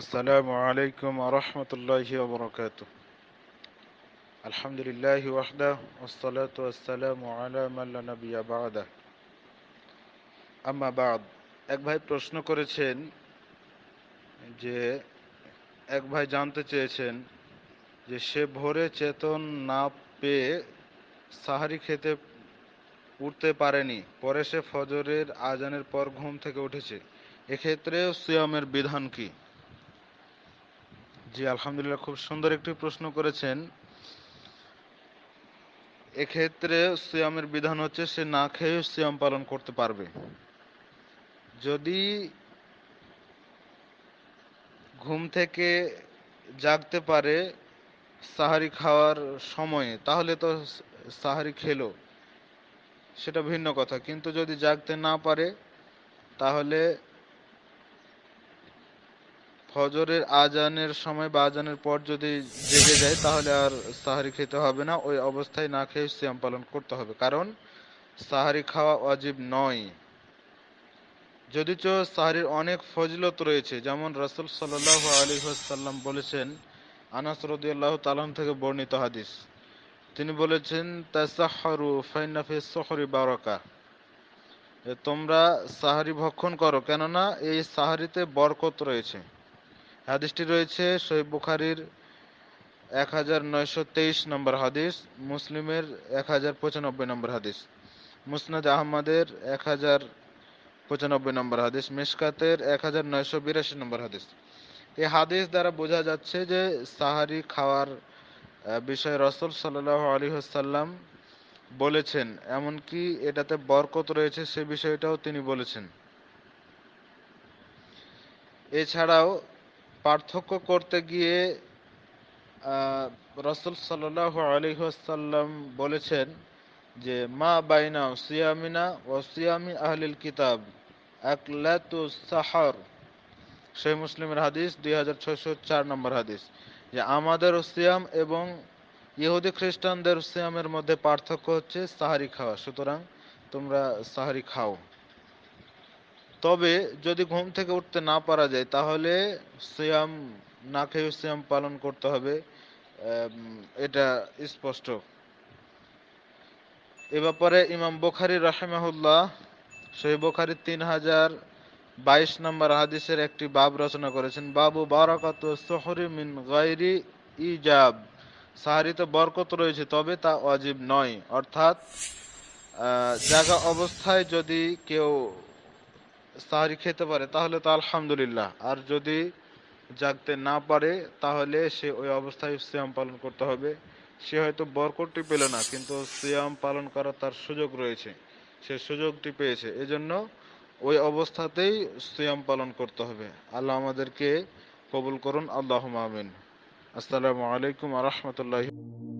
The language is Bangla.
আসসালামু আলাইকুম আরহামতুল্লাহি বরকাত আলহামদুলিল্লাহ ওয়াহদা ওসলাত আসসালামু আলা নবিয়া বাদা আম্মা বাদ এক ভাই প্রশ্ন করেছেন যে এক ভাই জানতে চেয়েছেন যে সে ভোরে চেতন না পেয়ে সাহারি খেতে উঠতে পারেনি পরে সে ফজরের আজানের পর ঘুম থেকে উঠেছে এক্ষেত্রেও সিয়ামের বিধান কী জি আলহামদুলিল্লাহ খুব সুন্দর একটি প্রশ্ন করেছেন এক্ষেত্রে সিয়ামের বিধান হচ্ছে সে না খেয়ে সিয়াম পালন করতে পারবে যদি ঘুম থেকে জাগতে পারে সাহারি খাওয়ার সময়ে তাহলে তো সাহারি খেলো সেটা ভিন্ন কথা কিন্তু যদি জাগতে না পারে তাহলে ফজরের আজানের সময় বা আজানের পর যদি জেগে যায় তাহলে আর সাহারি খেতে হবে না ওই অবস্থায় না খেয়ে সিয়াম পালন করতে হবে কারণ সাহারি খাওয়া অজীব নয় যদিচ সাহারির অনেক ফজিলত রয়েছে যেমন রসুল সাল্লাহ আলী সাল্লাম বলেছেন আনাস রদিয়াল্লাহ তালাম থেকে বর্ণিত হাদিস তিনি বলেছেন তাসাহরু ফাইনাফে সহরি বারকা তোমরা সাহারি ভক্ষণ করো কেননা এই সাহারিতে বরকত রয়েছে হাদিসটি রয়েছে সৈব বুখারির এক হাজার নয়শো তেইশ নম্বর হাদিস মুসলিমের এক হাজার পঁচানব্বই নম্বর হাদিস মুসনাদ আহমদের এক হাজার পঁচানব্বই নম্বর হাদিস মিসকাতের এক হাজার নয়শো বিরাশি নম্বর হাদিস এই হাদিস দ্বারা বোঝা যাচ্ছে যে সাহারি খাওয়ার বিষয়ে রসল সাল্লাহ আলী হাসাল্লাম বলেছেন এমনকি এটাতে বরকত রয়েছে সে বিষয়টাও তিনি বলেছেন এছাড়াও পার্থক্য করতে গিয়ে রসুল সাল্লাহ আসাল্লাম বলেছেন যে মা বাইনা সিয়ামিনা ও সিয়ামি আহলিল কিতাব এক সাহার সেই মুসলিমের হাদিস দুই হাজার চার নম্বর হাদিস যে আমাদের সিয়াম এবং ইহুদি খ্রিস্টানদের সিয়ামের মধ্যে পার্থক্য হচ্ছে সাহারি খাওয়া সুতরাং তোমরা সাহারি খাও তবে যদি ঘুম থেকে উঠতে না পারা যায় তাহলে সিয়াম না খেয়ে সিয়াম পালন করতে হবে এটা স্পষ্ট এ ব্যাপারে ইমাম বোখারি রাহেমাহুল্লাহ সেই বোখারি তিন হাজার বাইশ নম্বর হাদিসের একটি বাব রচনা করেছেন বাবু বারাকাত সহরি মিন গাইরি ইজাব সাহারিতে বরকত রয়েছে তবে তা অজীব নয় অর্থাৎ জায়গা অবস্থায় যদি কেউ সাহারি খেতে পারে তাহলে তো আলহামদুলিল্লাহ আর যদি জাগতে না পারে তাহলে সে ওই অবস্থায় সিয়াম পালন করতে হবে সে হয়তো বরকটটি পেল না কিন্তু সিয়াম পালন করার তার সুযোগ রয়েছে সে সুযোগটি পেয়েছে এজন্য ওই অবস্থাতেই সিয়াম পালন করতে হবে আল্লাহ আমাদেরকে কবুল করুন আল্লাহ আমিন আসসালামু আলাইকুম আ রহমতুল্লাহ